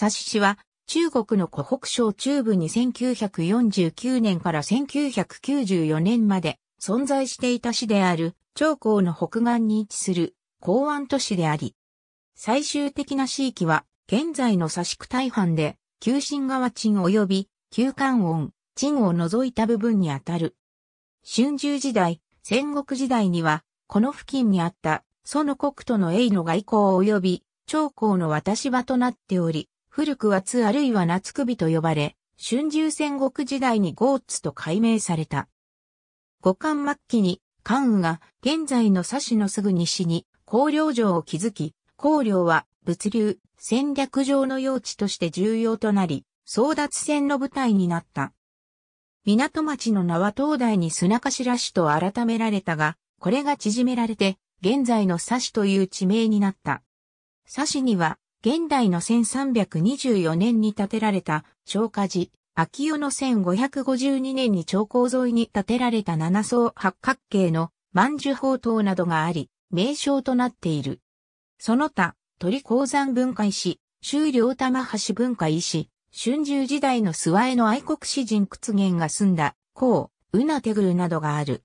佐シ氏は、中国の湖北省中部に1949年から1994年まで存在していた市である、長江の北岸に位置する港湾都市であり、最終的な地域は、現在の佐宿大半で、旧新川鎮及び旧関音、鎮を除いた部分にあたる。春秋時代、戦国時代には、この付近にあった、その国都の栄の外交及び、長江の渡し場となっており、古くは津あるいは夏首と呼ばれ、春秋戦国時代にゴーツと改名された。五冠末期に、関羽が現在の佐市のすぐ西に高陵城を築き、高陵は物流、戦略上の用地として重要となり、争奪戦の舞台になった。港町の名は東大に砂頭市と改められたが、これが縮められて、現在の佐市という地名になった。佐市には現代の1324年に建てられた昭和寺、秋代の1552年に長江沿いに建てられた七層八角形の万寿宝塔などがあり、名称となっている。その他、鳥鉱山文化石、修良玉橋文化石、春秋時代の諏訪への愛国詩人屈原が住んだ、こう、うなてぐるなどがある。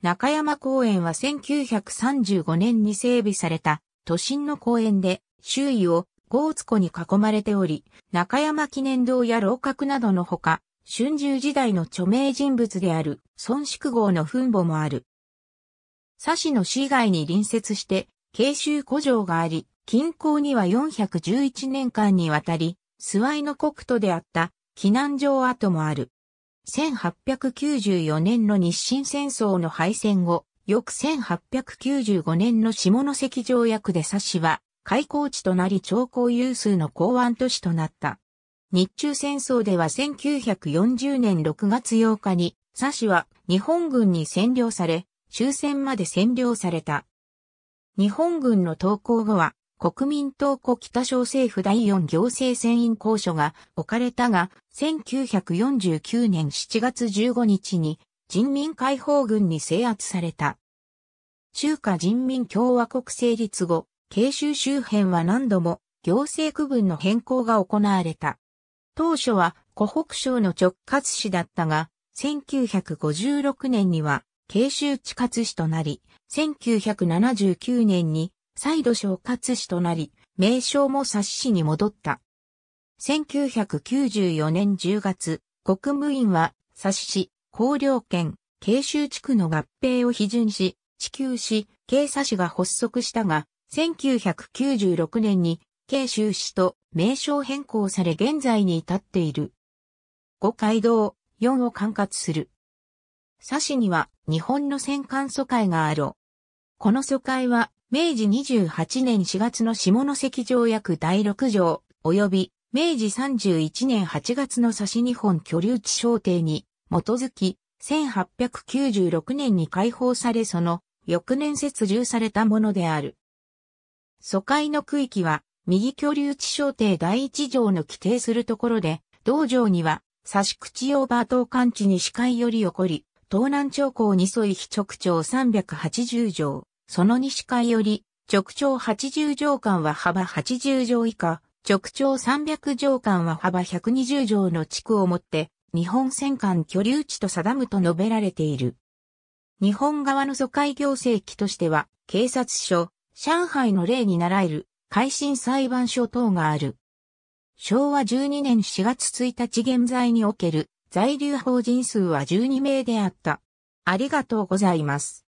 中山公園は1935年に整備された都心の公園で周囲をゴーツ湖に囲まれており、中山記念堂や楼閣などのほか、春秋時代の著名人物である孫宿号の墳墓もある。佐市の市外に隣接して、慶州古城があり、近郊には411年間にわたり、諏訪の国都であった避難場跡もある。1894年の日清戦争の敗戦後、翌1895年の下関条約で佐市は開港地となり長高有数の港湾都市となった。日中戦争では1940年6月8日に、佐市は日本軍に占領され、終戦まで占領された。日本軍の投降後は、国民党庫北小政府第4行政船員公所が置かれたが、1949年7月15日に人民解放軍に制圧された。中華人民共和国成立後、慶州周辺は何度も行政区分の変更が行われた。当初は湖北省の直轄市だったが、1956年には慶州地轄市となり、1979年に再度小轄市となり、名称も冊市に戻った。1994年10月、国務院は冊市、高陵県、慶州地区の合併を批准し、地球市、警察市が発足したが、1996年に、慶州市と名称変更され現在に至っている。五街道、4を管轄する。佐市には日本の戦艦疎開があろう。この疎開は明治28年4月の下関条約第6条及び明治31年8月の佐市日本居留地商定に基づき1896年に解放されその翌年設従されたものである。疎開の区域は、右居留地小艇第一条の規定するところで、道場には、差し口用バー等間地に視界より起こり、東南長江に沿い非直長380条、その西海より、直町80条間は幅80条以下、直町300条間は幅120条の地区をもって、日本戦艦居留地と定むと述べられている。日本側の疎開行政機としては、警察署、上海の例に習える改審裁判所等がある。昭和12年4月1日現在における在留法人数は12名であった。ありがとうございます。